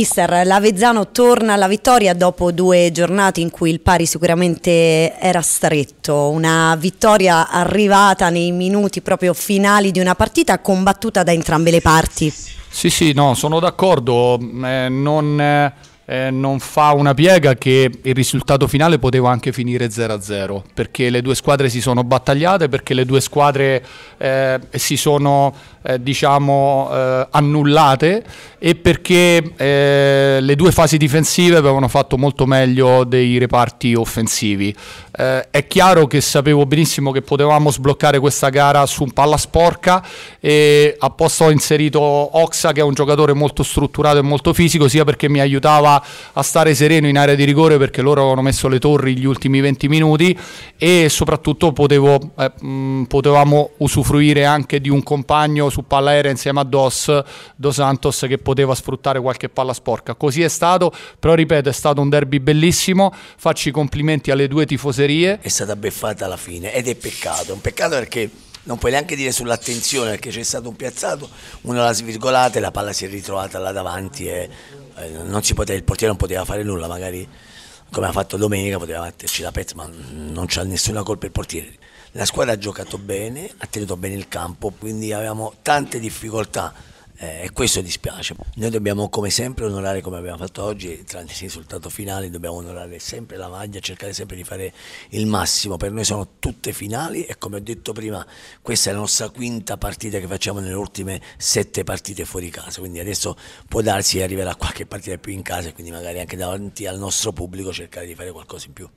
Mister, l'Avezzano torna alla vittoria dopo due giornate in cui il pari sicuramente era stretto, una vittoria arrivata nei minuti proprio finali di una partita combattuta da entrambe le parti. Sì, sì, no, sono d'accordo, eh, non... Eh eh, non fa una piega che il risultato finale poteva anche finire 0-0, perché le due squadre si sono battagliate, perché le due squadre eh, si sono eh, diciamo, eh, annullate e perché eh, le due fasi difensive avevano fatto molto meglio dei reparti offensivi. è chiaro che sapevo benissimo che potevamo sbloccare questa gara su un palla sporca e apposta ho inserito Oxa che è un giocatore molto strutturato e molto fisico sia perché mi aiutava a, stare sereno in area di rigore perché loro avevano messo le torri gli ultimi 20 minuti e soprattutto potevo, eh, mh, potevamo usufruire anche di un compagno su palla aerea insieme a Dos, Dos Santos che poteva sfruttare qualche palla sporca. Così è stato, però ripeto è stato un derby bellissimo, faccio i complimenti alle due tifoserie. È stata beffata alla fine ed è peccato, è un peccato perché non puoi neanche dire sull'attenzione perché c'è stato un piazzato, uno la svirgolata e la palla si è ritrovata là davanti e eh, poteva, il portiere non poteva fare nulla, magari come ha fatto domenica poteva metterci la pezza, ma non c'ha nessuna colpa il portiere. La squadra ha giocato bene, ha tenuto bene il campo, quindi avevamo tante difficoltà eh, e questo dispiace. Noi dobbiamo come sempre onorare come abbiamo fatto oggi, tranne il risultato finale, dobbiamo onorare sempre la maglia, cercare sempre di fare il massimo, per noi sono tutte finali e come ho detto prima questa è la nostra quinta partita che facciamo nelle ultime sette partite fuori casa, quindi adesso può darsi che arriverà qualche partita più in casa e quindi magari anche davanti al nostro pubblico cercare di fare qualcosa in più.